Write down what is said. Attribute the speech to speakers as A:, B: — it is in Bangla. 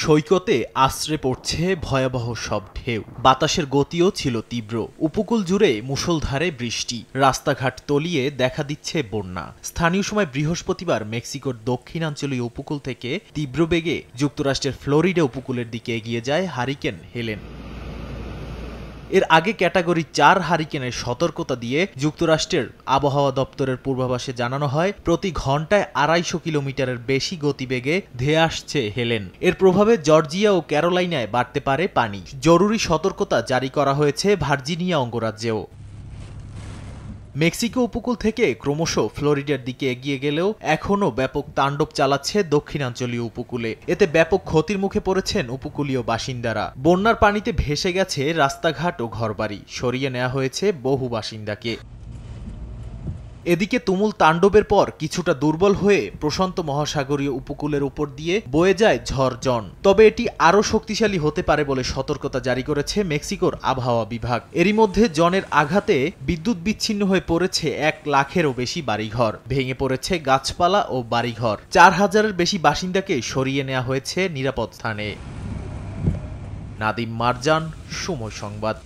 A: সৈকতে আশ্রে পড়ছে ভয়াবহ সব ঢেউ বাতাসের গতিও ছিল তীব্র উপকূল জুড়ে মুষলধারে বৃষ্টি রাস্তাঘাট তলিয়ে দেখা দিচ্ছে বন্যা স্থানীয় সময় বৃহস্পতিবার মেক্সিকোর দক্ষিণাঞ্চলীয় উপকূল থেকে তীব্র বেগে যুক্তরাষ্ট্রের ফ্লোরিডা উপকূলের দিকে এগিয়ে যায় হারিকেন হেলেন এর আগে ক্যাটাগরি চার হারিকেনের সতর্কতা দিয়ে যুক্তরাষ্ট্রের আবহাওয়া দপ্তরের পূর্বাভাসে জানানো হয় প্রতি ঘন্টায় আড়াইশো কিলোমিটারের বেশি গতিবেগে ধেয়ে আসছে হেলেন এর প্রভাবে জর্জিয়া ও ক্যারোলাইনায় বাড়তে পারে পানি জরুরি সতর্কতা জারি করা হয়েছে ভার্জিনিয়া অঙ্গরাজ্যেও মেক্সিকো উপকূল থেকে ক্রমশ ফ্লোরিডার দিকে এগিয়ে গেলেও এখনও ব্যাপক তাণ্ডব চালাচ্ছে দক্ষিণাঞ্চলীয় উপকূলে এতে ব্যাপক ক্ষতির মুখে পড়েছেন উপকূলীয় বাসিন্দারা বন্যার পানিতে ভেসে গেছে রাস্তাঘাট ও ঘরবাড়ি সরিয়ে নেওয়া হয়েছে বহু বাসিন্দাকে এদিকে তুমুল তাণ্ডবের পর কিছুটা দুর্বল হয়ে প্রশান্ত মহাসাগরীয় উপকূলের উপর দিয়ে বয়ে যায় ঝড়জন তবে এটি আরও শক্তিশালী হতে পারে বলে সতর্কতা জারি করেছে মেক্সিকোর আবহাওয়া বিভাগ এরই মধ্যে জনের আঘাতে বিদ্যুৎ বিচ্ছিন্ন হয়ে পড়েছে এক লাখেরও বেশি বাড়িঘর ভেঙে পড়েছে গাছপালা ও বাড়িঘর চার হাজারের বেশি বাসিন্দাকে সরিয়ে নেওয়া হয়েছে নিরাপদ স্থানে নাদিম মারজান সময় সংবাদ